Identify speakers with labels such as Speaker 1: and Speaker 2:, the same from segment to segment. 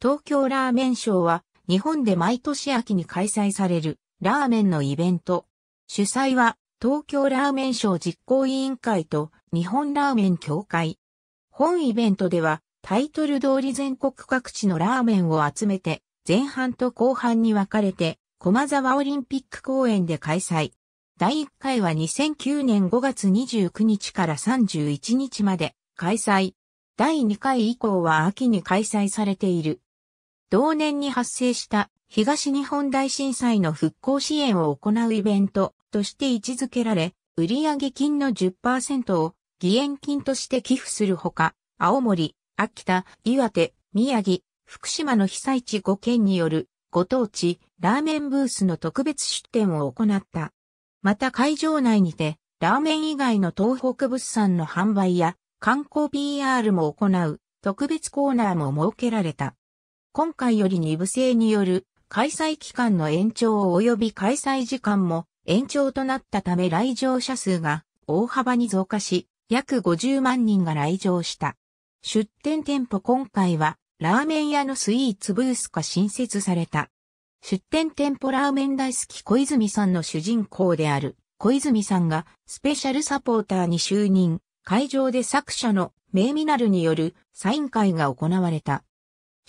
Speaker 1: 東京ラーメンショーは日本で毎年秋に開催されるラーメンのイベント。主催は東京ラーメンショー実行委員会と日本ラーメン協会。本イベントではタイトル通り全国各地のラーメンを集めて前半と後半に分かれて駒沢オリンピック公園で開催。第1回は2009年5月29日から31日まで開催。第2回以降は秋に開催されている。同年に発生した東日本大震災の復興支援を行うイベントとして位置づけられ、売上金の10%を義援金として寄付するほか、青森、秋田、岩手、宮城、福島の被災地5県によるご当地ラーメンブースの特別出展を行った。また会場内にてラーメン以外の東北物産の販売や観光 PR も行う特別コーナーも設けられた。今回より2部制による開催期間の延長及び開催時間も延長となったため来場者数が大幅に増加し、約50万人が来場した。出店店舗今回は、ラーメン屋のスイーツブースが新設された。出店店舗ラーメン大好き小泉さんの主人公である小泉さんがスペシャルサポーターに就任、会場で作者のメイミナルによるサイン会が行われた。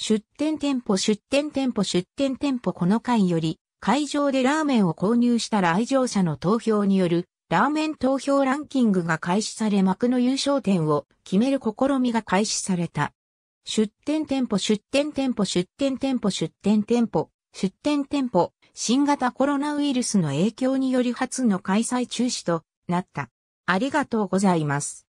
Speaker 1: 出店店舗出店店舗出店店舗この回より、会場でラーメンを購入した来場者の投票による、ラーメン投票ランキングが開始され幕の優勝点を決める試みが開始された。出店店舗出店店舗出店店舗出店店舗出店店舗新型コロナウイルスの影響により初の開催中止となった。ありがとうございます。